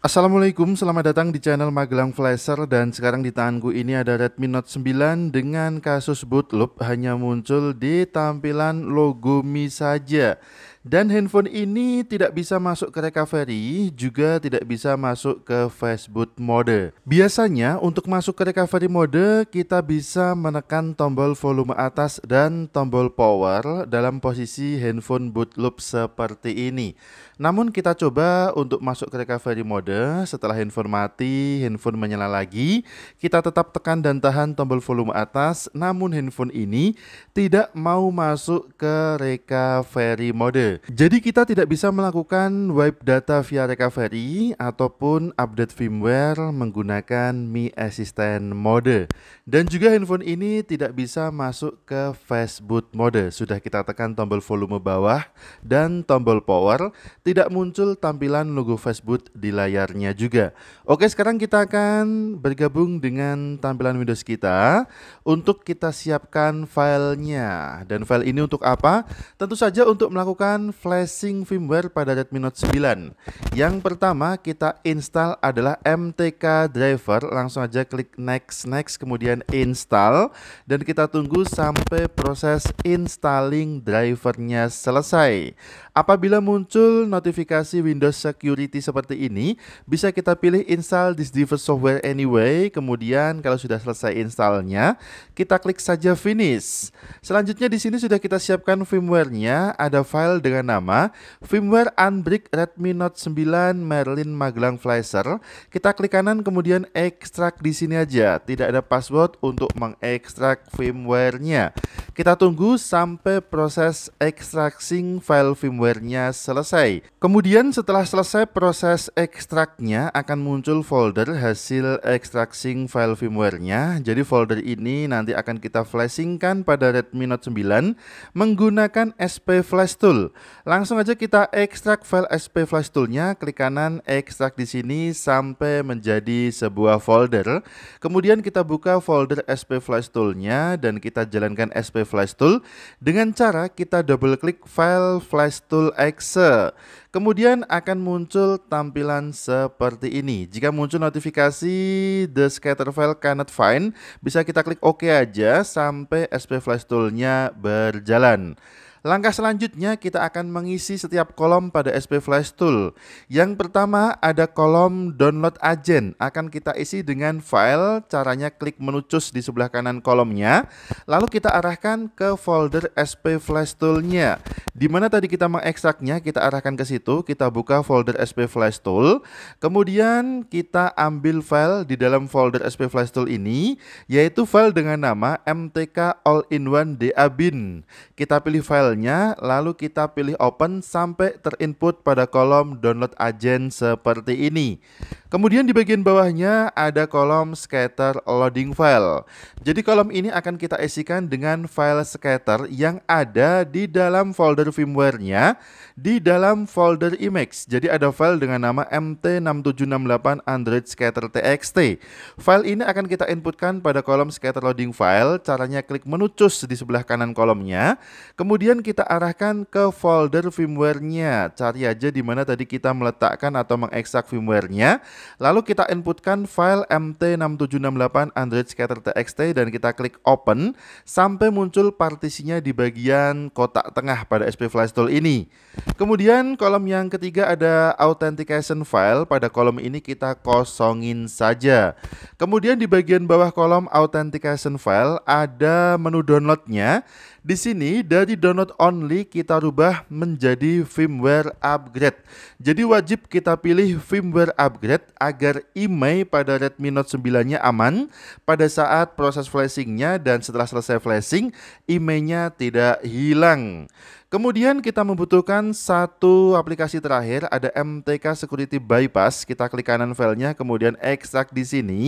Assalamualaikum, selamat datang di channel Magelang Flasher dan sekarang di tanganku ini ada Redmi Note 9 dengan kasus bootloop hanya muncul di tampilan logo Mi saja. Dan handphone ini tidak bisa masuk ke recovery, juga tidak bisa masuk ke fastboot mode. Biasanya untuk masuk ke recovery mode, kita bisa menekan tombol volume atas dan tombol power dalam posisi handphone boot loop seperti ini. Namun kita coba untuk masuk ke recovery mode, setelah handphone mati, handphone menyala lagi, kita tetap tekan dan tahan tombol volume atas, namun handphone ini tidak mau masuk ke recovery mode jadi kita tidak bisa melakukan wipe data via recovery ataupun update firmware menggunakan Mi Assistant mode. Dan juga handphone ini tidak bisa masuk ke fastboot mode. Sudah kita tekan tombol volume bawah dan tombol power, tidak muncul tampilan logo fastboot di layarnya juga. Oke, sekarang kita akan bergabung dengan tampilan Windows kita untuk kita siapkan filenya. Dan file ini untuk apa? Tentu saja untuk melakukan menggunakan flashing firmware pada Redmi Note 9. Yang pertama kita install adalah MTK driver, langsung aja klik next next kemudian install dan kita tunggu sampai proses installing drivernya selesai. Apabila muncul notifikasi Windows Security seperti ini, bisa kita pilih install this device software anyway, kemudian kalau sudah selesai installnya, kita klik saja finish. Selanjutnya di sini sudah kita siapkan firmwarenya ada file dengan nama firmware Unbrick Redmi Note 9 Merlin Magelang Flasher. Kita klik kanan kemudian ekstrak di sini aja. Tidak ada password untuk mengekstrak firmware-nya. Kita tunggu sampai proses ekstraksi file firmware-nya selesai. Kemudian setelah selesai proses ekstraknya akan muncul folder hasil ekstraksi file firmware-nya. Jadi folder ini nanti akan kita flashingkan pada Redmi Note 9 menggunakan SP Flash Tool. Langsung aja kita ekstrak file SP Flash Toolnya, klik kanan ekstrak di sini sampai menjadi sebuah folder. Kemudian kita buka folder SP Flash Toolnya dan kita jalankan SP Flash Tool dengan cara kita double klik file Flash Tool exe. Kemudian akan muncul tampilan seperti ini. Jika muncul notifikasi the scatter file cannot find, bisa kita klik OK aja sampai SP Flash Tool-nya berjalan. Langkah selanjutnya kita akan mengisi setiap kolom pada SP Flash Tool. Yang pertama ada kolom download agent, akan kita isi dengan file, caranya klik menu cus di sebelah kanan kolomnya, lalu kita arahkan ke folder SP Flash Tool-nya. Di mana tadi kita mengekstraknya, kita arahkan ke situ, kita buka folder SP Flash Tool, kemudian kita ambil file di dalam folder SP Flash Tool ini, yaitu file dengan nama mtk all-in-one Bin. Kita pilih file filenya, lalu kita pilih open sampai terinput pada kolom download Agent seperti ini. Kemudian di bagian bawahnya ada kolom scatter loading file. Jadi kolom ini akan kita isikan dengan file scatter yang ada di dalam folder firmware-nya, di dalam folder image. Jadi ada file dengan nama MT6768 Android Scatter TXT. File ini akan kita inputkan pada kolom scatter loading file. Caranya klik menu cus di sebelah kanan kolomnya. Kemudian kita arahkan ke folder firmware-nya. Cari aja di mana tadi kita meletakkan atau mengeksak firmware-nya Lalu kita inputkan file MT6768 Android Scatter TXT dan kita klik open sampai muncul partisinya di bagian kotak tengah pada SP Flash Tool ini. Kemudian kolom yang ketiga ada authentication file. Pada kolom ini kita kosongin saja. Kemudian di bagian bawah kolom authentication file ada menu downloadnya di sini dari download only kita rubah menjadi firmware upgrade. Jadi wajib kita pilih firmware upgrade agar IMEI pada Redmi Note 9-nya aman pada saat proses flashingnya dan setelah selesai flashing IMEI-nya tidak hilang. Kemudian kita membutuhkan satu aplikasi terakhir, ada MTK Security Bypass. Kita klik kanan filenya, kemudian ekstrak di sini.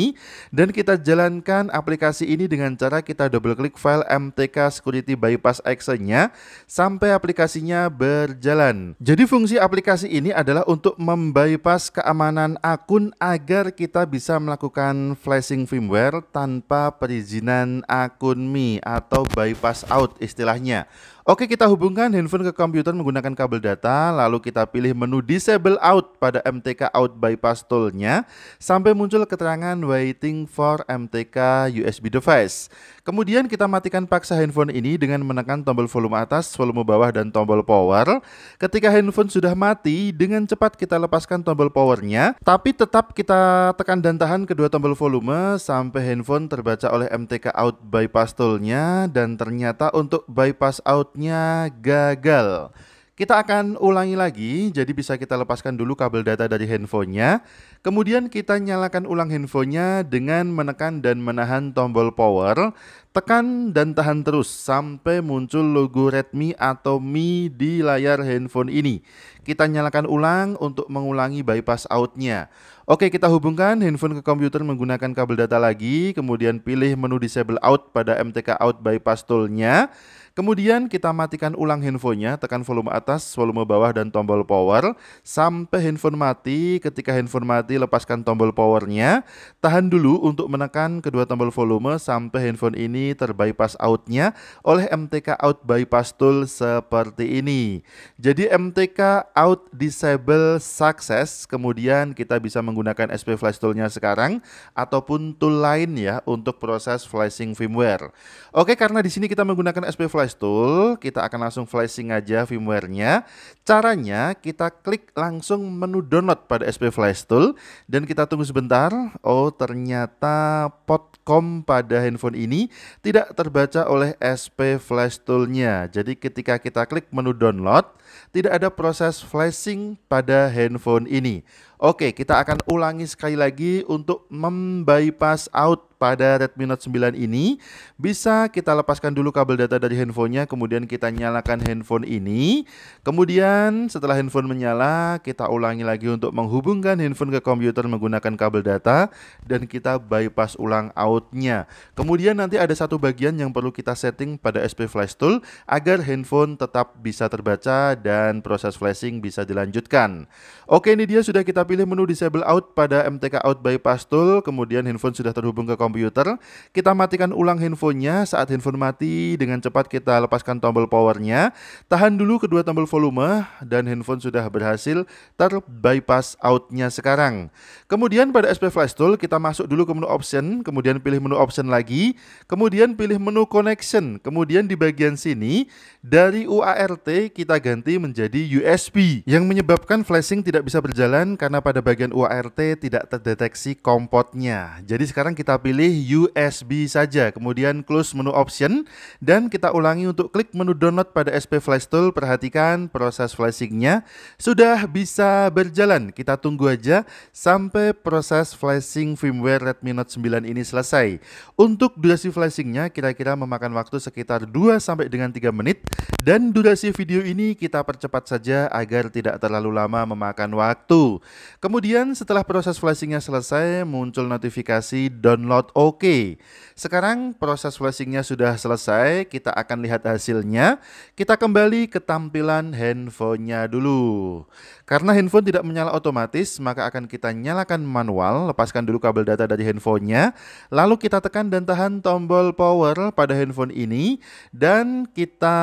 Dan kita jalankan aplikasi ini dengan cara kita double klik file MTK Security Bypass Action-nya sampai aplikasinya berjalan. Jadi fungsi aplikasi ini adalah untuk membypass keamanan akun agar kita bisa melakukan flashing firmware tanpa perizinan akun Mi atau bypass out istilahnya. Oke, kita hubungkan handphone ke komputer menggunakan kabel data, lalu kita pilih menu disable out pada MTK out bypass toolnya sampai muncul keterangan waiting for MTK USB device. Kemudian kita matikan paksa handphone ini dengan menekan tombol volume atas, volume bawah, dan tombol power. Ketika handphone sudah mati, dengan cepat kita lepaskan tombol powernya, tapi tetap kita tekan dan tahan kedua tombol volume sampai handphone terbaca oleh MTK out bypass toolnya dan ternyata untuk bypass outnya gagal. Kita akan ulangi lagi, jadi bisa kita lepaskan dulu kabel data dari handphonenya. Kemudian kita nyalakan ulang handphonenya dengan menekan dan menahan tombol power. Tekan dan tahan terus sampai muncul logo Redmi atau Mi di layar handphone ini. Kita nyalakan ulang untuk mengulangi bypass outnya. Oke, kita hubungkan handphone ke komputer menggunakan kabel data lagi, kemudian pilih menu disable out pada MTK out bypass toolnya. nya Kemudian kita matikan ulang handphonenya, tekan volume atas, volume bawah, dan tombol power. Sampai handphone mati, ketika handphone mati lepaskan tombol powernya. Tahan dulu untuk menekan kedua tombol volume sampai handphone ini terbypass outnya oleh MTK Out Bypass Tool seperti ini. Jadi MTK Out Disable Success, kemudian kita bisa menggunakan SP Flash Toolnya sekarang ataupun tool lain ya untuk proses flashing firmware. Oke, karena di sini kita menggunakan SP Flash flash tool, kita akan langsung flashing aja firmware-nya. Caranya kita klik langsung menu download pada SP Flash Tool dan kita tunggu sebentar. Oh, ternyata potcom pada handphone ini tidak terbaca oleh SP Flash Tool-nya. Jadi ketika kita klik menu download, tidak ada proses flashing pada handphone ini. Oke, kita akan ulangi sekali lagi untuk membypass out pada Redmi Note 9 ini bisa kita lepaskan dulu kabel data dari handphonenya kemudian kita nyalakan handphone ini kemudian setelah handphone menyala kita ulangi lagi untuk menghubungkan handphone ke komputer menggunakan kabel data dan kita bypass ulang outnya kemudian nanti ada satu bagian yang perlu kita setting pada SP Flash Tool agar handphone tetap bisa terbaca dan proses flashing bisa dilanjutkan oke ini dia sudah kita pilih menu disable out pada MTK out bypass tool kemudian handphone sudah terhubung ke komputer komputer, kita matikan ulang handphonenya. Saat handphone mati, dengan cepat kita lepaskan tombol powernya. Tahan dulu kedua tombol volume dan handphone sudah berhasil terbypass outnya sekarang. Kemudian pada SP Flash Tool kita masuk dulu ke menu option, kemudian pilih menu option lagi, kemudian pilih menu connection, kemudian di bagian sini dari UART kita ganti menjadi USB yang menyebabkan flashing tidak bisa berjalan karena pada bagian UART tidak terdeteksi kompotnya. Jadi sekarang kita pilih pilih USB saja, kemudian close menu option, dan kita ulangi untuk klik menu download pada SP Flash Tool, perhatikan proses flashingnya sudah bisa berjalan. Kita tunggu aja sampai proses flashing firmware Redmi Note 9 ini selesai. Untuk durasi flashingnya kira-kira memakan waktu sekitar 2 sampai dengan 3 menit, dan durasi video ini kita percepat saja agar tidak terlalu lama memakan waktu. Kemudian setelah proses flashingnya selesai, muncul notifikasi download Oke, sekarang proses flashingnya sudah selesai. Kita akan lihat hasilnya. Kita kembali ke tampilan handphonenya dulu. Karena handphone tidak menyala otomatis, maka akan kita nyalakan manual. Lepaskan dulu kabel data dari handphonenya. Lalu kita tekan dan tahan tombol power pada handphone ini. Dan kita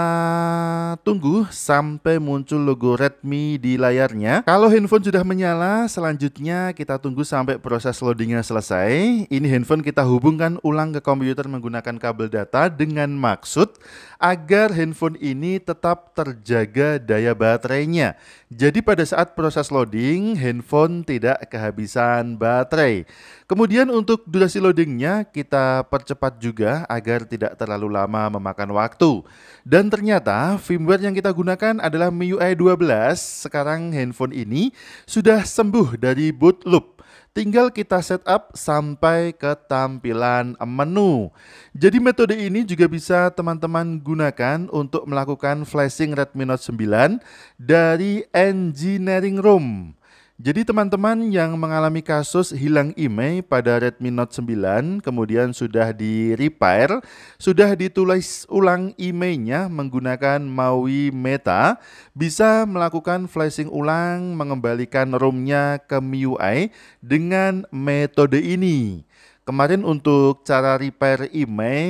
tunggu sampai muncul logo Redmi di layarnya. Kalau handphone sudah menyala, selanjutnya kita tunggu sampai proses loadingnya selesai. Ini handphone kita hubungkan ulang ke komputer menggunakan kabel data dengan maksud agar handphone ini tetap terjaga daya baterainya. Jadi pada saat proses loading, handphone tidak kehabisan baterai. Kemudian untuk durasi loadingnya kita percepat juga agar tidak terlalu lama memakan waktu. Dan ternyata firmware yang kita gunakan adalah MIUI 12. Sekarang handphone ini sudah sembuh dari boot loop Tinggal kita setup sampai ke tampilan menu. Jadi metode ini juga bisa teman-teman gunakan untuk melakukan flashing Redmi Note 9 dari engineering room. Jadi teman-teman yang mengalami kasus hilang IMEI pada Redmi Note 9 kemudian sudah di repair, sudah ditulis ulang IMEI-nya menggunakan MAUI Meta, bisa melakukan flashing ulang mengembalikan ROM-nya ke MIUI dengan metode ini. Kemarin untuk cara repair IMEI e,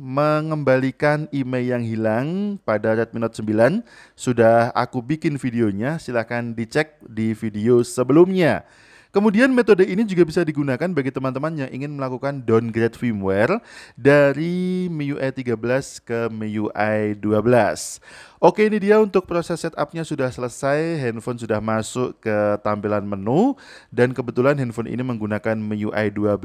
mengembalikan IMEI e yang hilang pada Redmi Note 9, sudah aku bikin videonya, silahkan dicek di video sebelumnya. Kemudian metode ini juga bisa digunakan bagi teman-teman yang ingin melakukan downgrade firmware dari MIUI 13 ke MIUI 12. Oke ini dia untuk proses setupnya sudah selesai, handphone sudah masuk ke tampilan menu dan kebetulan handphone ini menggunakan MIUI 12.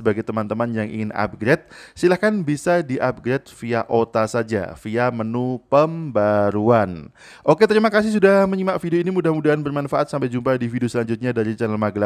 Bagi teman-teman yang ingin upgrade, silahkan bisa diupgrade via OTA saja, via menu pembaruan. Oke terima kasih sudah menyimak video ini, mudah-mudahan bermanfaat. Sampai jumpa di video selanjutnya dari channel Magelang